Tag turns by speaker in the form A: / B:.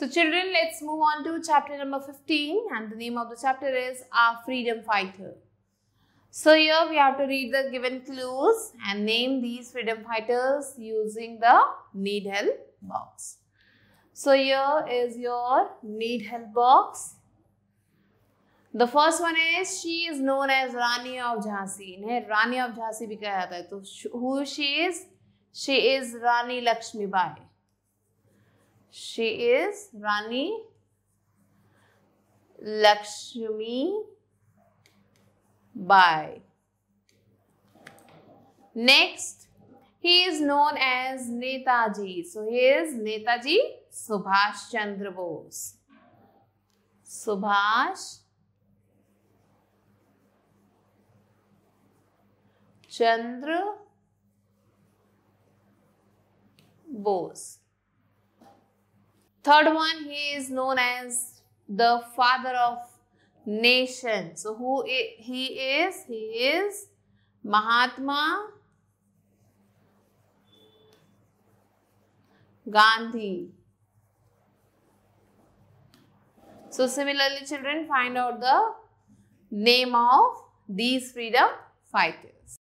A: So children, let's move on to chapter number 15 and the name of the chapter is Our Freedom Fighter. So here we have to read the given clues and name these freedom fighters using the need help box. So here is your need help box. The first one is she is known as Rani of Jhansi. Rani of of Jhansi भी कहा जाता who she is? She is Rani Lakshmi Bai. she is rani lakshmi bai next he is known as netaji so he is netaji subhash chandra bose subhash chandra bose Third one, he is known as the father of nation. So who he is? He is Mahatma Gandhi. So similarly children find out the name of these freedom fighters.